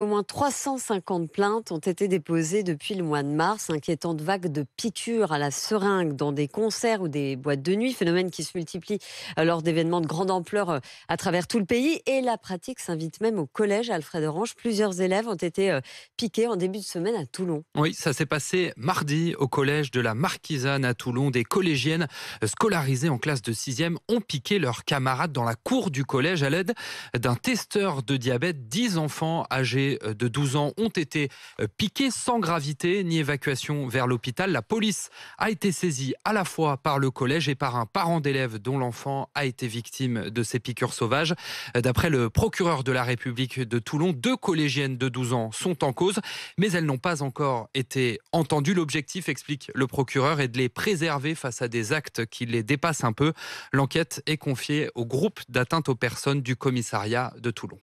Au moins 350 plaintes ont été déposées depuis le mois de mars, inquiétante vagues de piqûres à la seringue dans des concerts ou des boîtes de nuit, phénomène qui se multiplie euh, lors d'événements de grande ampleur euh, à travers tout le pays. Et la pratique s'invite même au collège Alfred Orange. Plusieurs élèves ont été euh, piqués en début de semaine à Toulon. Oui, ça s'est passé mardi au collège de la Marquisane à Toulon. Des collégiennes scolarisées en classe de 6e ont piqué leurs camarades dans la cour du collège à l'aide d'un testeur de diabète. 10 enfants âgés euh, de 12 ans ont été euh, piqués sans gravité ni évacuation vers l'hôpital. La police a été saisie à la fois par le collège et par un parent d'élève dont l'enfant a été victime de ces piqûres sauvages. Euh, d'après le procureur de la République de Toulon, deux collégiennes de 12 ans sont en cause, mais elles n'ont pas encore été entendues. L'objectif, explique le procureur, est de les préserver face à des actes qui les dépassent un peu. L'enquête est confiée au groupe d'atteinte aux personnes du commissariat de Toulon.